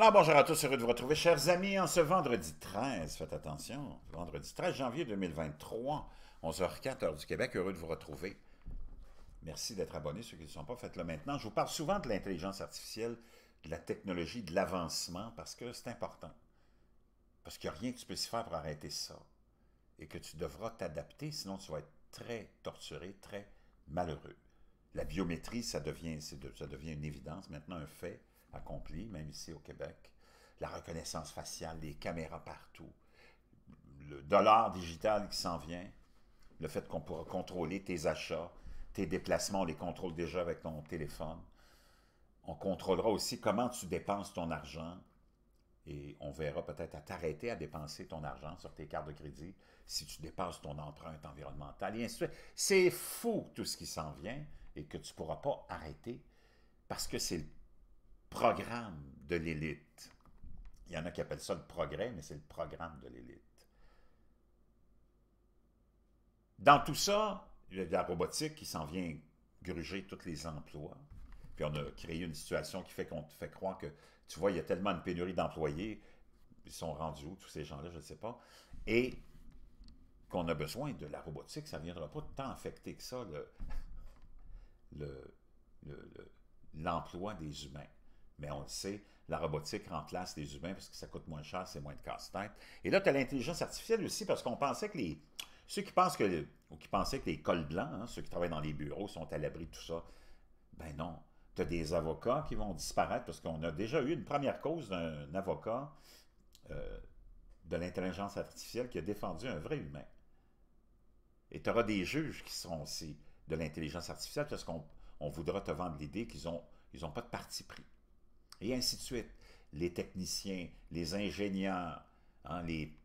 Alors bonjour à tous, heureux de vous retrouver, chers amis, en ce vendredi 13, faites attention, vendredi 13 janvier 2023, 11h04, heure du Québec, heureux de vous retrouver. Merci d'être abonnés, ceux qui ne sont pas, faites-le maintenant. Je vous parle souvent de l'intelligence artificielle, de la technologie, de l'avancement, parce que c'est important. Parce qu'il n'y a rien que tu peux faire pour arrêter ça. Et que tu devras t'adapter, sinon tu vas être très torturé, très malheureux. La biométrie, ça devient, ça devient une évidence, maintenant un fait accompli, même ici au Québec. La reconnaissance faciale, les caméras partout, le dollar digital qui s'en vient, le fait qu'on pourra contrôler tes achats, tes déplacements, on les contrôle déjà avec ton téléphone. On contrôlera aussi comment tu dépenses ton argent et on verra peut-être à t'arrêter à dépenser ton argent sur tes cartes de crédit si tu dépasses ton empreinte environnementale et C'est fou tout ce qui s'en vient et que tu ne pourras pas arrêter parce que c'est le programme de l'élite. Il y en a qui appellent ça le progrès, mais c'est le programme de l'élite. Dans tout ça, la robotique qui s'en vient gruger tous les emplois. Puis on a créé une situation qui fait qu'on te fait croire que, tu vois, il y a tellement une pénurie d'employés, ils sont rendus où, tous ces gens-là, je ne sais pas. Et qu'on a besoin de la robotique, ça ne viendra pas tant affecter que ça l'emploi le, des humains. Mais on le sait, la robotique remplace les humains parce que ça coûte moins cher, c'est moins de casse-tête. Et là, tu as l'intelligence artificielle aussi parce qu'on pensait que les... Ceux qui, pensent que, qui pensaient que les cols blancs, hein, ceux qui travaillent dans les bureaux, sont à l'abri de tout ça, ben non. Tu as des avocats qui vont disparaître parce qu'on a déjà eu une première cause d'un avocat euh, de l'intelligence artificielle qui a défendu un vrai humain. Et tu auras des juges qui seront aussi de l'intelligence artificielle parce qu'on on voudra te vendre l'idée qu'ils n'ont ils ont pas de parti pris et ainsi de suite. Les techniciens, les ingénieurs, hein, les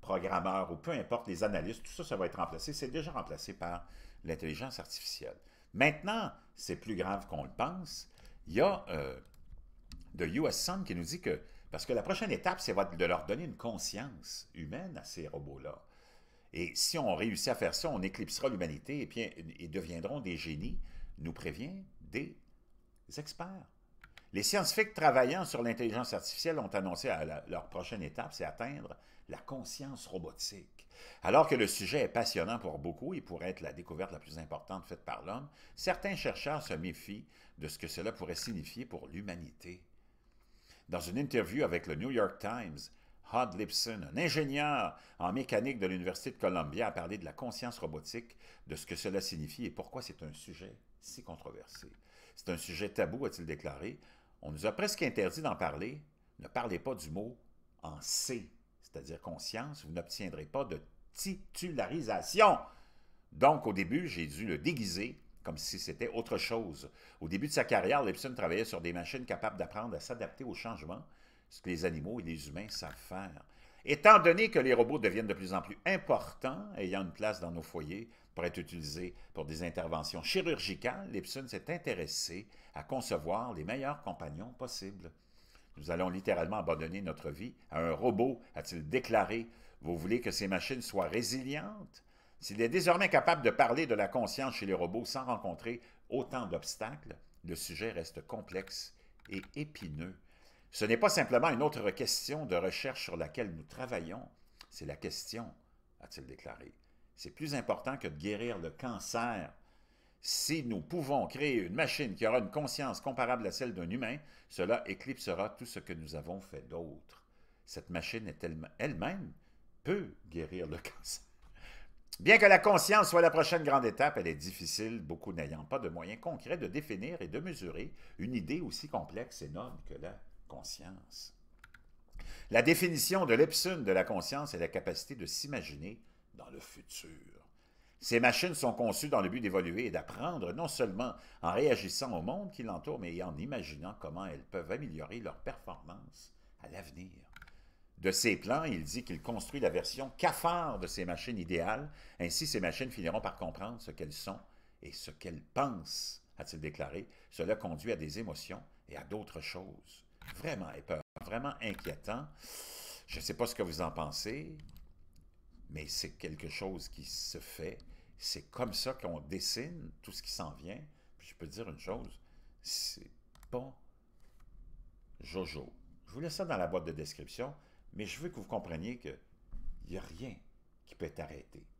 programmeurs ou peu importe, les analystes, tout ça, ça va être remplacé. C'est déjà remplacé par l'intelligence artificielle. Maintenant, c'est plus grave qu'on le pense. Il y a euh, de US Sun qui nous dit que, parce que la prochaine étape, c'est de leur donner une conscience humaine à ces robots-là. Et si on réussit à faire ça, on éclipsera l'humanité et puis ils deviendront des génies, nous prévient des experts. Les scientifiques travaillant sur l'intelligence artificielle ont annoncé à leur prochaine étape, c'est atteindre la conscience robotique. Alors que le sujet est passionnant pour beaucoup et pourrait être la découverte la plus importante faite par l'homme, certains chercheurs se méfient de ce que cela pourrait signifier pour l'humanité. Dans une interview avec le New York Times, Hod Lipson, un ingénieur en mécanique de l'Université de Columbia, a parlé de la conscience robotique, de ce que cela signifie et pourquoi c'est un sujet si controversé. C'est un sujet tabou, a-t-il déclaré, on nous a presque interdit d'en parler. Ne parlez pas du mot en C, c'est-à-dire conscience. Vous n'obtiendrez pas de titularisation. Donc, au début, j'ai dû le déguiser comme si c'était autre chose. Au début de sa carrière, Lipson travaillait sur des machines capables d'apprendre à s'adapter aux changements, ce que les animaux et les humains savent faire. Étant donné que les robots deviennent de plus en plus importants, ayant une place dans nos foyers pour être utilisés pour des interventions chirurgicales, Lipson s'est intéressé à concevoir les meilleurs compagnons possibles. Nous allons littéralement abandonner notre vie à un robot, a-t-il déclaré. Vous voulez que ces machines soient résilientes? S'il est désormais capable de parler de la conscience chez les robots sans rencontrer autant d'obstacles, le sujet reste complexe et épineux. Ce n'est pas simplement une autre question de recherche sur laquelle nous travaillons, c'est la question, a-t-il déclaré. C'est plus important que de guérir le cancer. Si nous pouvons créer une machine qui aura une conscience comparable à celle d'un humain, cela éclipsera tout ce que nous avons fait d'autre. Cette machine elle-même peut guérir le cancer. Bien que la conscience soit la prochaine grande étape, elle est difficile, beaucoup n'ayant pas de moyens concrets de définir et de mesurer une idée aussi complexe et noble que la conscience. La définition de Lipson de la conscience est la capacité de s'imaginer dans le futur. Ces machines sont conçues dans le but d'évoluer et d'apprendre, non seulement en réagissant au monde qui l'entoure, mais en imaginant comment elles peuvent améliorer leurs performance à l'avenir. De ces plans, il dit qu'il construit la version cafard de ces machines idéales. Ainsi, ces machines finiront par comprendre ce qu'elles sont et ce qu'elles pensent, a-t-il déclaré. Cela conduit à des émotions et à d'autres choses vraiment épeurant, vraiment inquiétant. Je ne sais pas ce que vous en pensez, mais c'est quelque chose qui se fait. C'est comme ça qu'on dessine tout ce qui s'en vient. je peux dire une chose, c'est pas jojo. Je vous laisse ça dans la boîte de description, mais je veux que vous compreniez qu'il n'y a rien qui peut être arrêté.